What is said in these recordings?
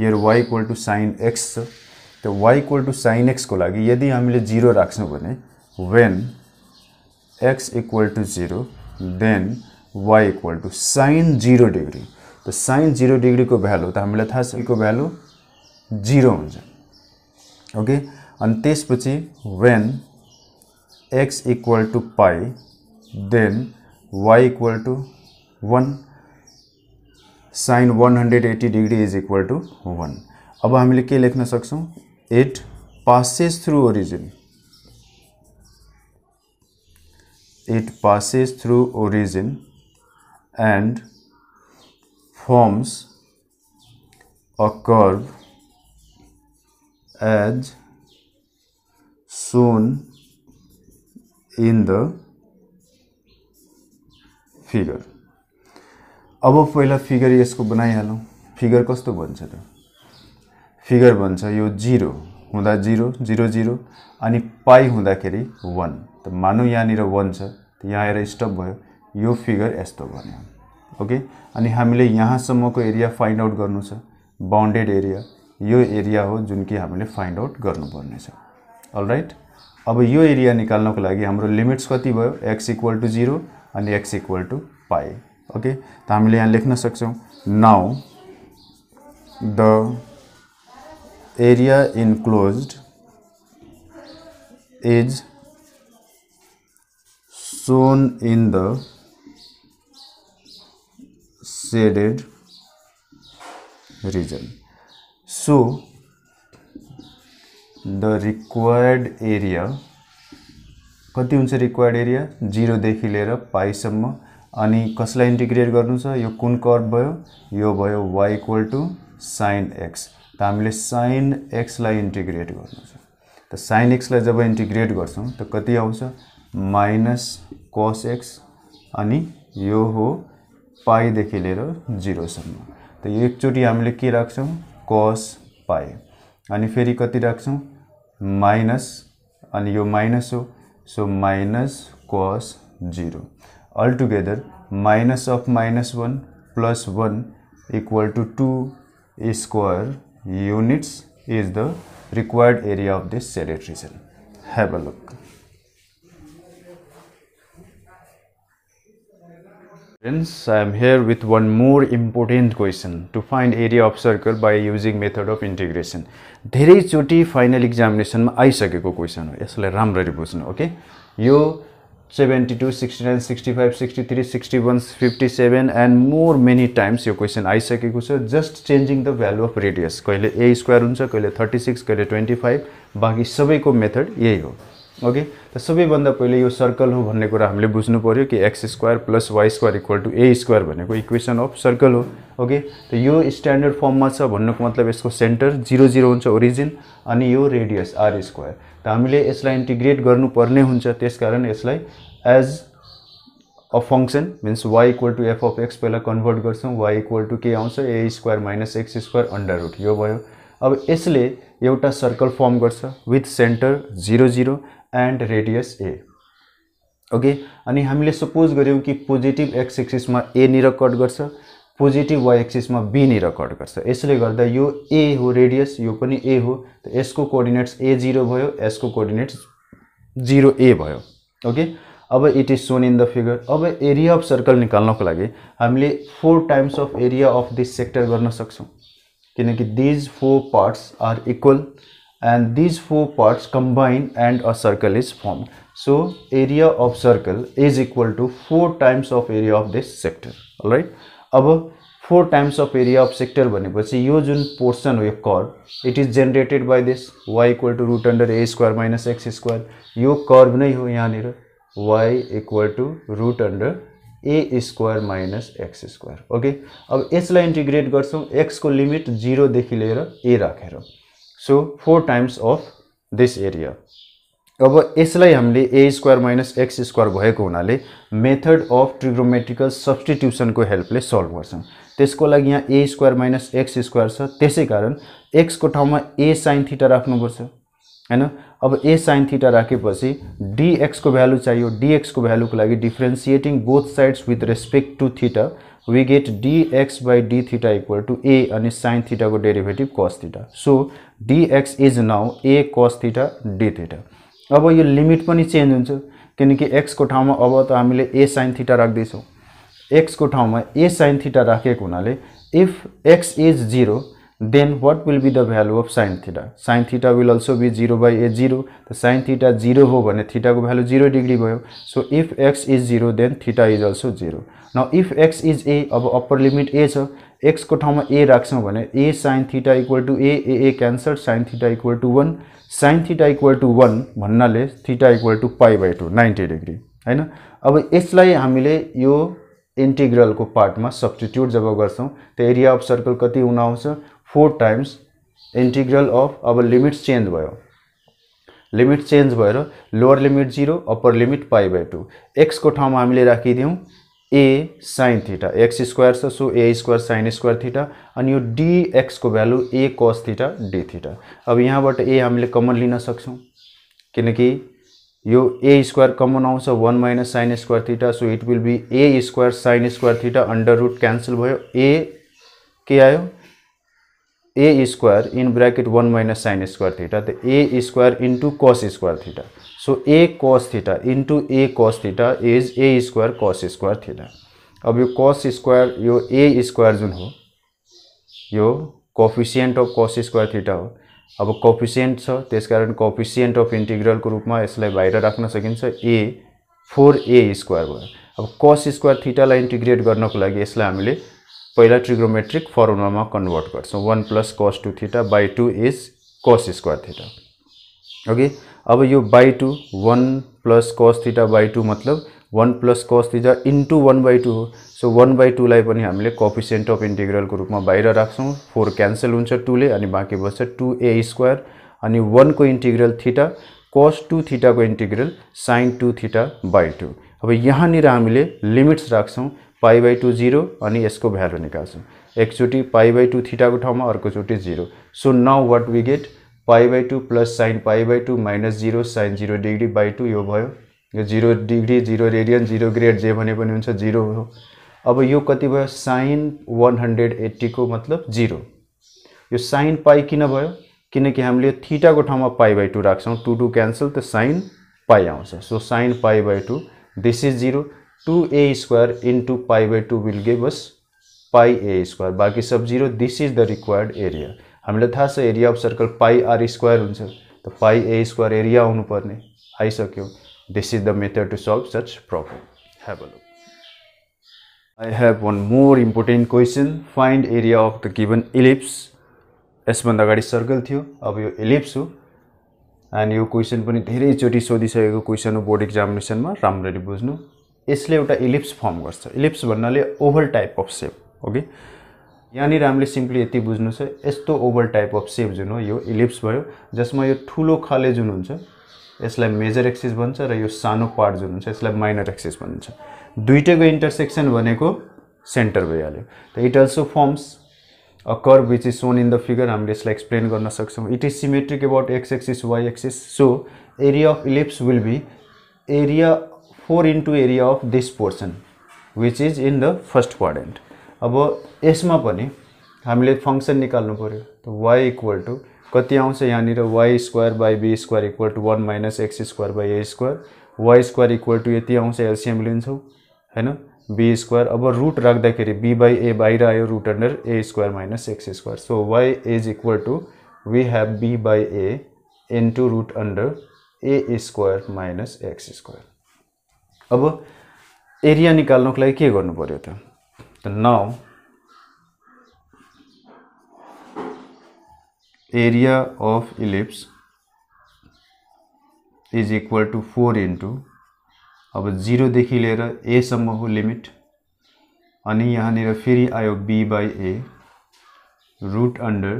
Your y equal to sine x तो y equal to sine x को लगी यदि हमें जीरो राख्छौँ when x equal to zero then y equal to sine zero degree तो sine zero degree को value तो हमें छ को भैल्यू जीरो होके ओके अनि when x equal to pi then y equal to one sine one hundred eighty degree is equal to one अब हमें के लेखन सकता it passes through origin it passes through origin and forms a curve as shown in the figure अब पहिला figure यसको बनाइहालौँ figure कस्तो भन्छ त फिगर भन्छ यो जिरो हुँदा जिरो जिरो जिरो अनि पाई हुँदाखेरि वान त मानौँ यहाँनिर वान छ यहाँ आएर स्टप भयो यो फिगर यस्तो भन्यो ओके अनि हामीले यहाँसम्मको एरिया फाइन्ड आउट गर्नु छ बााउन्डेड एरिया यो एरिया हो जुन कि हामीले फाइन्ड आउट गर्नुपर्नेछ अलराइट अब यो एरिया निकाल्नको लागि हाम्रो लिमिट्स कति भयो एक्स इक्वल टु जिरो अनि x equal to pi okay तो हमें यहाँ लेखन सकते now the area enclose is shown in the shaded region so the required area कति हो रिक्वायर्ड एरिया देखि लेकर पाईसम अनि कसलाई इन्टिग्रेट गर्नु छ यो कुन कर्भ भयो यो भयो y equal to sine x त हामीले साइन एक्सलाई इन्टिग्रेट गर्नु छ त साइन एक्सलाई जब इन्टिग्रेट गर्छौँ त कति आउँछ माइनस कस एक्स अनि यो हो पाइदेखि लिएर जिरोसम्म त यो एकचोटि हामीले के राख्छौँ कस पाइ अनि फेरि कति राख्छौँ माइनस अनि यो माइनस हो so minus cos zero altogether minus of minus 1 plus 1 equal to 2 square units is the required area of this shaded region. Have a look. Friends, I am here with one more important question to find area of circle by using method of integration. Dherei choti धेरैचोटि final इक्जामिनेसनमा आइसकेको question हो यसलाई राम्ररी बुझ्नु okay यो seventy two sixty sixty nine five sixty three sixty one fifty seven and more many times यो question आइसकेको छ just changing the value of radius कहिले ए स्क्वायर हुन्छ कहिले थर्टी सिक्स कहिले ट्वेन्टी फाइभ बाँकी सबैको मेथड यही हो ओके त सबैभन्दा पहिले यो सर्कल हो भन्ने कुरा हामीले बुझ्नु पऱ्यो कि x square plus y square equal to a square भनेको इक्वेसन अफ सर्कल हो ओके त यो स्ट्यान्डर्ड फर्ममा छ भन्नुको मतलब यसको सेन्टर जिरो जिरो हुन्छ ओरिजिन अनि यो रेडियस आर स्क्वायर त हामीले यसलाई इन्टिग्रेट गर्नुपर्ने हुन्छ त्यस कारण यसलाई as a function means y equal to f of x पहिला कन्भर्ट गर्छौँ वाइ इक्वल टु के आउँछ a square minus x square under root यो भयो अब यसले एउटा सर्कल फर्म गर्छ with centre zero zero and radius a okay अनि हामीले सपोज गऱ्यौँ कि पोजिटिभ एक्स एक्सिसमा एनिर कट गर्छ पोजिटिभ वाइ एक्सिसमा निर कट गर्छ यसले गर्दा यो ए हो रेडियस यो पनि ए हो त यसको कोअर्डिनेट्स ए जिरो भयो यसको कोअर्डिनेट्स जिरो ए भयो ओके अब it is shown in the figure अब एरिया अफ सर्कल निकाल्नको लागि हामीले four times of area of this sector गर्न सक्छौँ क्योंकि these four parts are equal and these four parts combine and a circle is formed. So area of circle is equal to 4 times of area of this sector. Alright. अब four times of area of sector भनेपछि यो जुन portion हो यो curve it is generated by this y equal to root under a square minus x square यो curve नै हो यहाँनिर y equal to root under a square minus x square okay अब यसलाई इन्टिग्रेट गर्छौँ एक्सको लिमिट जिरोदेखि लिएर ए राखेर so four times of this area अब यसलाई हामीले a square minus x square भएको हुनाले मेथड अफ ट्रिग्रोमेट्रिकल सब्सटिट्युसनको हेल्पले सल्भ गर्छौँ त्यसको लागि यहाँ a square minus x square छ त्यसै कारण एक्सको ठाउँमा ए साइन थिटा राख्नुपर्छ होइन अब ए साइन थिटा राखेपछि डिएक्सको भ्यालु चाहियो डिएक्सको भ्यालुको लागि differentiating both sides with respect to theta we get dx by d theta equal to a अनि साइन थिटाको derivative cos theta so dx is now a cos theta d theta अब यो limit पनि change हुन्छ किनकि एक्सको ठाउँमा अब त हामीले ए साइन थिटा राख्दैछौँ एक्सको ठाउँमा ए साइन थिटा राखेको हुनाले if x is zero then what will be the value of sin theta? Sin theta will also be 0 by 0 The sin theta 0 ho भने theta को value 0 degree भयो. So if x is 0 then theta is also 0. Now if x is a अब upper limit a cha x को ठाउँमा a राख्छौँ भने a sin theta equal to a a a cancel sin theta equal to 1 sin theta equal to 1 भन्नाले theta equal to pi by 2 90 degree हैन अब यसलाई हामीले यो इन्टिग्रलको पार्टमा सब्सटिट्युट जब गर्छौँ त्यो एरिया अफ सर्कल कति हुन आउँछ फोर टाइम्स इंटिग्रल अफ अब लिमिट्स चेंज भो लिमिट चेंज भर lower limit zero upper limit pi by two x ठाव में हमें राखीद a sine theta x square से so a square sine square theta d x को value a cos theta D theta अब यहाँ बट ए हमें कमन लिख सक्छौँ क्योंकि यो ए स्क्वायर कमन आँच one minus sine square theta so it will be a square sine square theta under root cancel भो ए के आयो a square in bracket one minus sine square theta तो a square into cos square theta so a cos theta into a cos theta is a square cos square theta अब यो cos square यो ए square जुन हो यो coefficient of cos square theta हो अब coefficient छ त्यसकारण कोफिसियन्ट अफ इन्टिग्रलको रूपमा यसलाई बाहिर राख्न सकिन्छ ए फोर ए स्क्वायर भयो अब कस स्क्वायर थीटालाई इन्टिग्रेट गर्नको लागि यसलाई हामीले पहिला ट्रिग्रोमेट्रिक फर्मुलामा कन्भर्ट गर्छौँ one plus cos two theta by two is cos square theta okay अब यो by two one plus cos theta by two मतलब one plus cos theta into one by two हो सो वान बाई टूलाई पनि हामीले coefficient of इन्टिग्रलको रूपमा बाहिर राख्छौँ फोर क्यान्सल हुन्छ टूले अनि बाँकी बस्छ टू ए स्क्वायर अनि वानको इन्टिग्रल थिटा कस टू थिटाको integral sine two theta by two अब यहाँनिर हामीले लिमिट्स राख्छौँ पाइ बाई टू जिरो अनि यसको भ्यालु निकाल्छौँ एकचोटि पाइ बाई टू थिटाको ठाउँमा अर्कोचोटि zero so now what we get pi by two plus sine pi by two minus zero sine zero degree by two यो भयो यो zero degree zero radian zero grade जे भने पनि हुन्छ जिरो हो अब यो कति भयो साइन वान हन्ड्रेड एट्टीको मतलब जिरो यो साइन पाइ किन भयो किनकि हामीले थिटाको ठाउँमा पाइ बाई टू राख्छौँ टू टू क्यान्सल त साइन पाइ आउँछ so sine pi by two this is zero 2a square into pi by 2 will give us pi a square बाँकी सब जिरो this is the required area हामीलाई थाहा छ area of circle pi r square हुन्छ त pi a square area आउनुपर्ने आइसक्यो this is the method to solve such problem have a I have one more important question find area of the given ellipse यसभन्दा अगाडि circle थियो अब यो ellipse हो एन्ड यो क्वेसन पनि धेरैचोटि सोधिसकेको क्वेसन हो बोर्ड इक्जामिनेसनमा राम्ररी बुझ्नु यसले एउटा इलिप्स फर्म गर्छ इलिप्स भन्नाले oval type of shape okay यहाँनिर हामीले सिम्पली यति बुझ्नु छ यस्तो ओभल टाइप अफ सेप जुन हो यो इलिप्स भयो जसमा यो ठुलो खाले जुन हुन्छ यसलाई मेजर एक्सिस भन्छ र यो सानो पार्ट जुन हुन्छ यसलाई माइनर एक्सिस भनिन्छ दुइटैको इन्टरसेक्सन भनेको सेन्टर भइहाल्यो त it also forms a curve which is shown in the figure हामीले यसलाई एक्सप्लेन गर्न सक्छौँ it is symmetric about x axis y axis so area of ellipse will be area four into area of this portion which is in the first quadrant अब यसमा पनि हामीले function निकाल्नु पऱ्यो त वाइ इक्वल टु कति आउँछ यहाँनिर y square by b square equal to one minus x square by a square y square equal to यति आउँछ एलसिएम लिन्छौँ होइन बी स्क्वायर अब रुट राख्दाखेरि बी बाई ए बाहिर आयो root under a square minus x square so y is equal to we have b by a into root under a square minus x square अब area निकाल्नुको लागि के गर्नु पऱ्यो त now area of ellipse is equal to four into अब जिरोदेखि लिएर एसम्मको लिमिट अनि यहाँनिर फेरि आयो b by a root under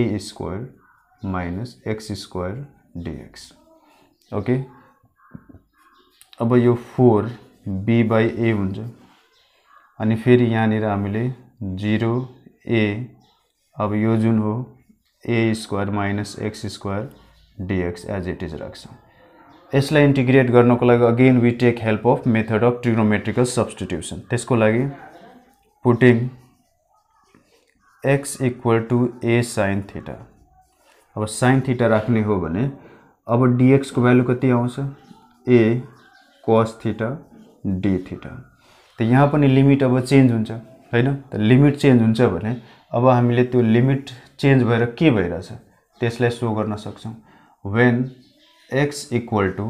a square minus x square dx okay अब यो फोर बी बाई ए हुन्छ अनि फेरि यहाँनिर हामीले जिरो ए अब यो जुन हो a square minus x square dx as it is राख्छौँ यसलाई इन्टिग्रेट गर्नको लागि again we take help of method of trigonometrical substitution त्यसको लागि putting x equal to a sine theta अब साइन थिटा राख्ने हो भने अब डिएक्सको भ्यालु कति आउँछ ए कस थिटा डी थिटा त यहाँ पनि लिमिट अब चेन्ज हुन्छ होइन त लिमिट चेन्ज हुन्छ भने अब हामीले त्यो लिमिट चेन्ज भएर के भइरहेछ त्यसलाई सो गर्न सक्छौँ when x equal to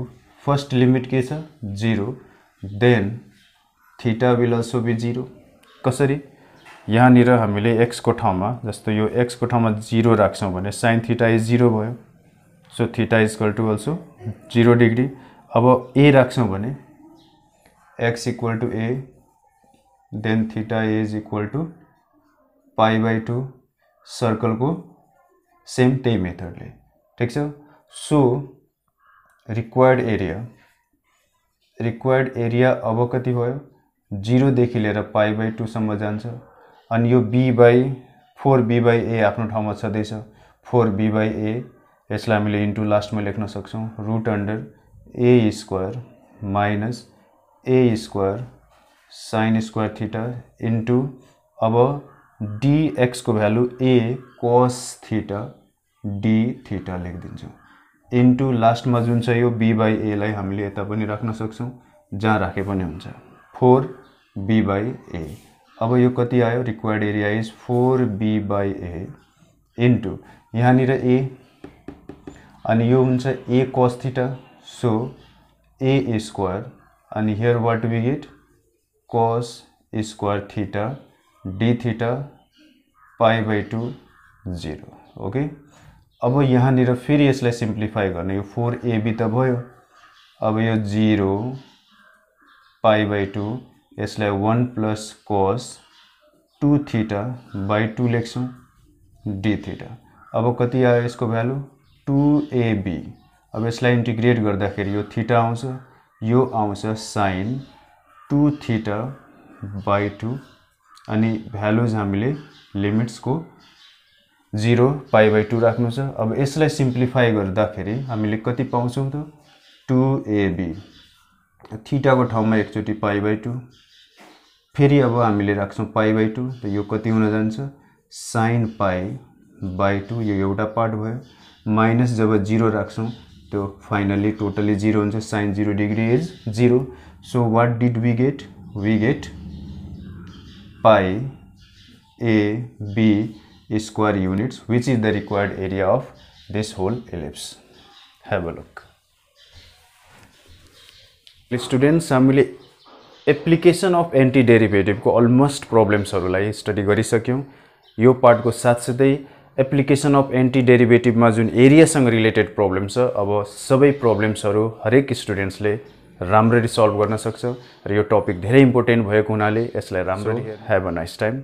first limit के छ zero then theta will also be zero कसरी यहाँनिर हामीले एक्सको ठाउँमा जस्तो यो एक्सको ठाउँमा जिरो राख्छौँ भने साइन थिटा इज जिरो भयो so theta is equal to also zero degree अब ए राख्छौँ भने x equal to a then theta a is equal to pi by two सर्कलको सेम त्यही मेथडले ठिक छ so required area required area अब कति भयो जिरोदेखि लिएर पाइ बाई टूसम्म जान्छ अनि यो b by four b by a आफ्नो ठाउँमा छँदैछ फोर बी बाई ए यसलाई हामीले इन्टु लास्टमा लेख्न सक्छौँ root under a square minus a square sine square theta into अब डिएक्सको value a cos theta d theta लेखिदिन्छौँ इन्टु लास्टमा जुन छ यो बी बाई एलाई हामीले यता पनि राख्न सक्छौँ जहाँ राखे पनि हुन्छ फोर बी बाई ए अब यो कति आयो required area is four b by a into यहाँनिर ए अनि यो हुन्छ a cos theta so a square अनि here what we get cos cos theta d theta pi by two 2 0 अब यहाँनिर फेरि यसलाई सिम्प्लिफाई गर्ने यो फोर एबी त भयो अब यो जिरो पाई बाई टू यसलाई one plus cos two theta by two लेख्छौँ डी थिटा अब कति आयो यसको भ्यालु टु एबी अब यसलाई इन्टिग्रेट गर्दाखेरि यो थिटा आउँछ यो आउँछ sine two theta by two अनि भ्यालुज हामीले लिमिट्सको जिरो पाइ बाई टू राख्नु छ अब यसलाई सिम्प्लिफाई गर्दाखेरि हामीले कति पाउँछौँ त टु एबी थिटाको ठाउँमा एकचोटि पाइ बाई टू फेरि अब हामीले राख्छौँ पाइ बाई टू त यो कति हुन जान्छ साइन पाइ बाई टू यो एउटा पार्ट भयो माइनस जब जिरो राख्छौँ त्यो फाइनल्ली टोटल्ली जिरो हुन्छ sine zero degree is zero so what did we get we get pi a b square units which is the required area of this whole ellipse have a look students हामीले application of anti डेरिभेटिभको almost प्रब्लम्सहरूलाई study गरिसक्यौँ यो पार्टको साथसाथै application of anti डेरिभेटिभमा जुन एरियासँग related problem छ अब सबै प्रब्लम्सहरू हरेक स्टुडेन्ट्सले राम्ररी सल्भ गर्न सक्छ र यो टपिक धेरै इम्पोर्टेन्ट भएको हुनाले यसलाई राम्ररी हेभ अ नाइस टाइम